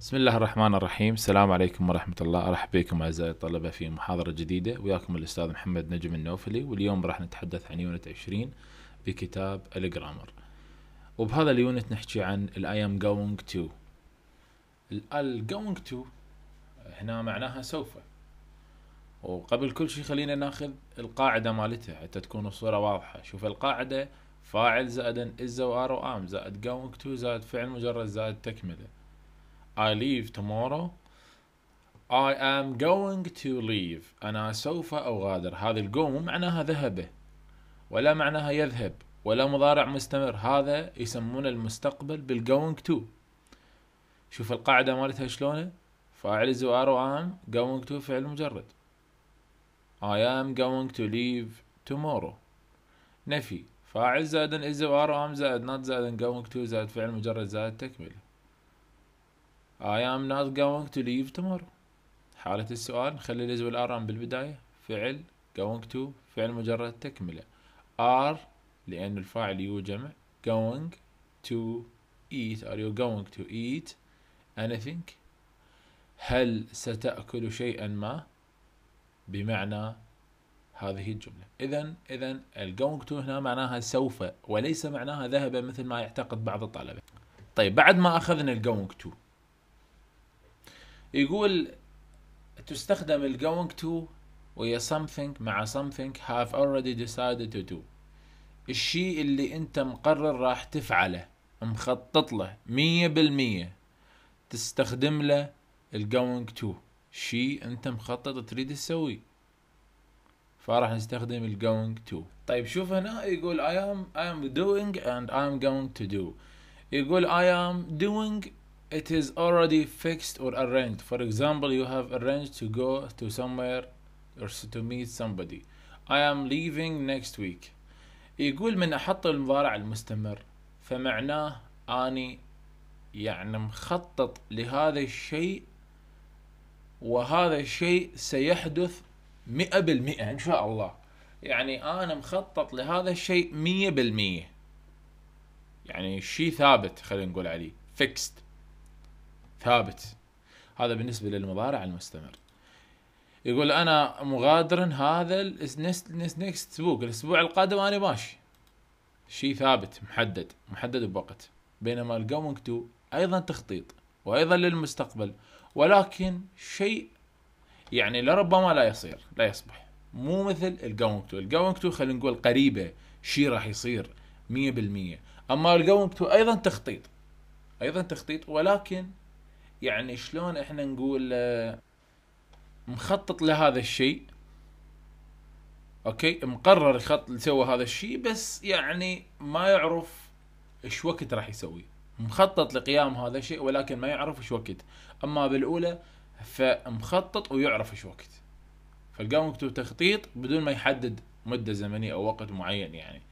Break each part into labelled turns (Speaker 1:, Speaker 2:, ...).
Speaker 1: بسم الله الرحمن الرحيم السلام عليكم ورحمة الله أرحب بكم أعزائي الطلبة في محاضرة جديدة وياكم الأستاذ محمد نجم النوفلي واليوم راح نتحدث عن يونت 20 بكتاب الجرامر وبهذا اليونت نحكي عن I am going to ال going to هنا معناها سوف وقبل كل شيء خلينا ناخذ القاعدة مالتها حتى تكون الصورة واضحة شوف القاعدة فاعل زائد is و am زائد going to زائد فعل مجرد زائد تكمله I leave tomorrow I am going to leave أنا سوف أغادر هذا الجو مو معناها ذهبه ولا معناها يذهب ولا مضارع مستمر هذا يسمون المستقبل بالجوينج to. شوف القاعدة مالتها شلونه فاعل زوار وام going to فعل مجرد I am going to leave tomorrow نفي فاعل زائد is are am زائد not زائد going to زائد فعل مجرد زائد تكمله I am not going to leave tomorrow حالة السؤال نخلي الاز والار بالبداية فعل going to فعل مجرد تكملة are لأن الفاعل يو جمع going to eat are you going to eat anything هل ستأكل شيئا ما بمعنى هذه الجملة إذا إذا going to هنا معناها سوف وليس معناها ذهب مثل ما يعتقد بعض الطلبة طيب بعد ما أخذنا going to يقول تستخدم going to ويا something مع something have already decided to do الشيء اللي انت مقرر راح تفعله مخطط له مية بالمية تستخدم له going to شيء انت مخطط تريد تسويه فراح نستخدم going to طيب شوف هنا يقول I am I am doing and I am going to do يقول I am doing it is already fixed or arranged for example you have arranged to go to somewhere or to meet somebody I am leaving next week يقول من أحط المضارع المستمر فمعناه أني يعني مخطط لهذا الشيء وهذا الشيء سيحدث مئة بالمئة إن شاء الله يعني أنا مخطط لهذا الشيء مية بالمية يعني شيء ثابت خلينا نقول عليه fixed ثابت هذا بالنسبة للمضارع المستمر يقول أنا مغادر هذا نيكست الأسبوع القادم أنا ماشي شيء ثابت محدد محدد بوقت بينما الجوينج تو أيضا تخطيط وأيضا للمستقبل ولكن شيء يعني لربما لا يصير لا يصبح مو مثل الجوينج تو الجوينج تو خلينا نقول قريبة شيء راح يصير 100% أما الجوينج تو أيضا تخطيط أيضا تخطيط ولكن يعني شلون احنا نقول آه، مخطط لهذا الشيء اوكي مقرر خط يسوي هذا الشيء بس يعني ما يعرف ايش وقت راح يسوي مخطط لقيام هذا الشيء ولكن ما يعرف ايش وقت اما بالاولى فمخطط ويعرف ايش وقت فالقام مكتوب تخطيط بدون ما يحدد مده زمنيه او وقت معين يعني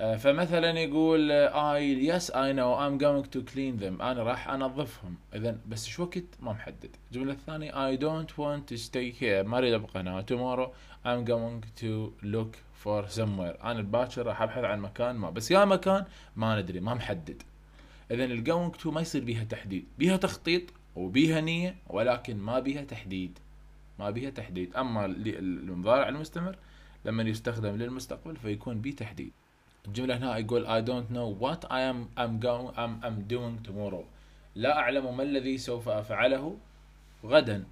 Speaker 1: آه، فمثلا يقول اي يس اي نو ام جوينج تو كلين ذم انا راح انظفهم اذا بس ايش وقت ما محدد الجمله الثانيه اي دونت ونت تو ستي هير ما اريد ابقى هنا تومورو ام جوينج تو لوك فور سموير انا الباكر راح ابحث عن مكان ما بس يا مكان ما ندري ما محدد اذا الجوينج تو ما يصير بيها تحديد بيها تخطيط وبيها نيه ولكن ما بيها تحديد ما بيها تحديد اما المضارع المستمر لما يستخدم للمستقبل فيكون بيه تحديد الجمله هنا يقول I don't know what I am I'm going I'm, I'm doing tomorrow لا أعلم ما الذي سوف أفعله غدا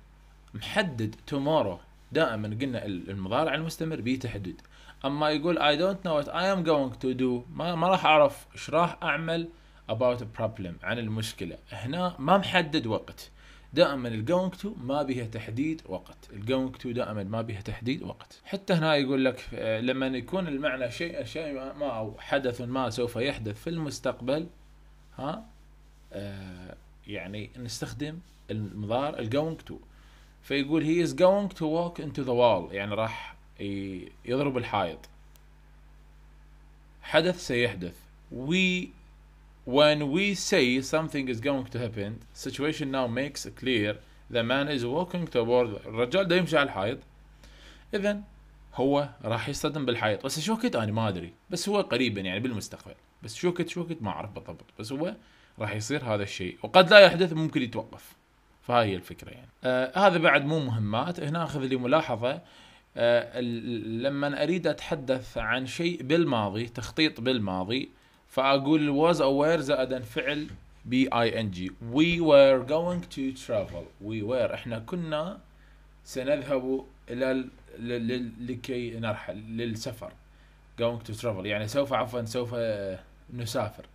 Speaker 1: محدد tomorrow دائما قلنا المضارع المستمر بيه تحدد اما يقول I don't know what I am going to do ما, ما راح اعرف ايش راح اعمل about a problem عن المشكله هنا ما محدد وقت دائما الجوينج تو ما بيها تحديد وقت الجوينج تو دائما ما بيها تحديد وقت حتى هنا يقول لك آه، لما يكون المعنى شيء شيء ما او حدث ما سوف يحدث في المستقبل ها آه، يعني نستخدم المضارع الجوينج تو فيقول هي از جوينج تو ووك انتو ذا وول يعني راح يضرب الحائط حدث سيحدث وي When we say something is going to happen, situation now makes it clear the man is walking toward الرجال ده يمشي على الحائط. إذا هو راح يصطدم بالحائط بس شو كنت أنا ما أدري بس هو قريبا يعني بالمستقبل بس شو كنت شو كنت ما أعرف بالضبط بس هو راح يصير هذا الشيء وقد لا يحدث ممكن يتوقف فهاي الفكرة يعني آه هذا بعد مو مهمات هنا أخذ لي ملاحظة آه لما أريد أتحدث عن شيء بالماضي تخطيط بالماضي فاقول was aware زائدا فعل بي اي ان جي we were going to travel we were احنا كنا سنذهب الى لكي نرحل للسفر going to travel يعني سوف عفوا سوف نسافر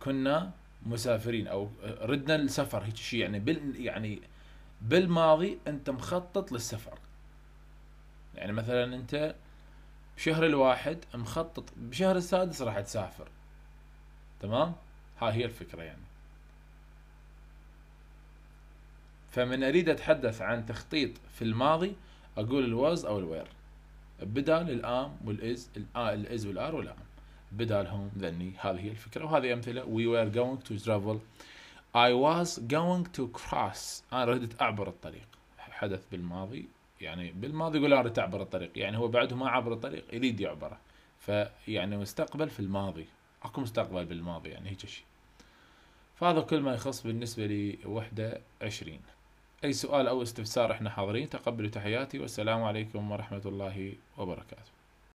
Speaker 1: كنا مسافرين او ردنا للسفر هيك شيء يعني بال يعني بالماضي انت مخطط للسفر يعني مثلا انت بشهر الواحد مخطط بشهر السادس راح تسافر تمام ها هي الفكرة يعني فمن أريد أتحدث عن تخطيط في الماضي أقول الواز أو الوير بدال الام والاز الاز والار والام بدالهم ذني هذه هي الفكره وهذه امثله وي وير جوينج تو ترافل اي واز جوينج تو كراس انا ردت اعبر الطريق حدث بالماضي يعني بالماضي يقول انا ردت اعبر الطريق يعني هو بعده ما عبر الطريق يريد يعبره فيعني مستقبل في الماضي اكو مستقبل بالماضي يعني هيك شيء فهذا كل ما يخص بالنسبة لي وحدة عشرين أي سؤال أو استفسار إحنا حاضرين تقبلوا تحياتي والسلام عليكم ورحمة الله وبركاته